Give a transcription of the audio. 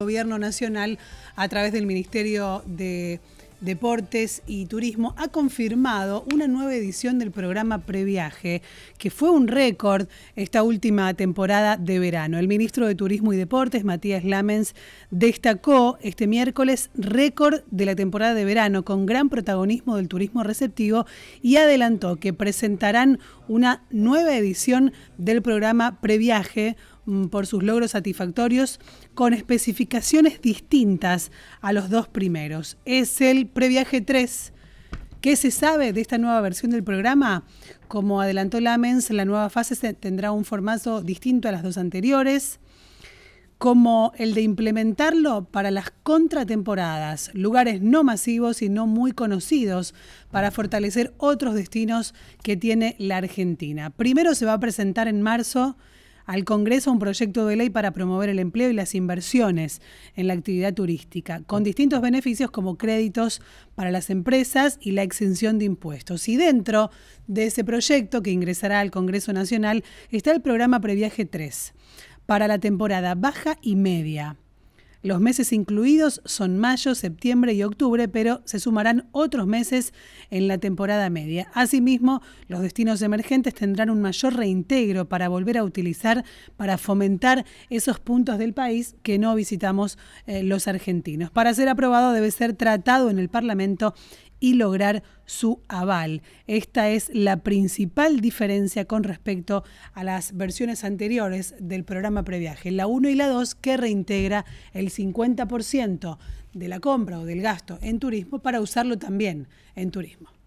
Gobierno Nacional, a través del Ministerio de Deportes y Turismo, ha confirmado una nueva edición del programa Previaje, que fue un récord esta última temporada de verano. El ministro de Turismo y Deportes, Matías Lamens, destacó este miércoles récord de la temporada de verano con gran protagonismo del turismo receptivo y adelantó que presentarán una nueva edición del programa Previaje Mm, por sus logros satisfactorios con especificaciones distintas a los dos primeros. Es el Previaje 3. ¿Qué se sabe de esta nueva versión del programa? Como adelantó Lamens, la nueva fase tendrá un formato distinto a las dos anteriores, como el de implementarlo para las contratemporadas, lugares no masivos y no muy conocidos, para fortalecer otros destinos que tiene la Argentina. Primero se va a presentar en marzo al Congreso un proyecto de ley para promover el empleo y las inversiones en la actividad turística, con distintos beneficios como créditos para las empresas y la exención de impuestos. Y dentro de ese proyecto que ingresará al Congreso Nacional está el programa Previaje 3 para la temporada baja y media. Los meses incluidos son mayo, septiembre y octubre, pero se sumarán otros meses en la temporada media. Asimismo, los destinos emergentes tendrán un mayor reintegro para volver a utilizar, para fomentar esos puntos del país que no visitamos eh, los argentinos. Para ser aprobado debe ser tratado en el Parlamento y lograr su aval. Esta es la principal diferencia con respecto a las versiones anteriores del programa previaje, la 1 y la 2, que reintegra el 50% de la compra o del gasto en turismo para usarlo también en turismo.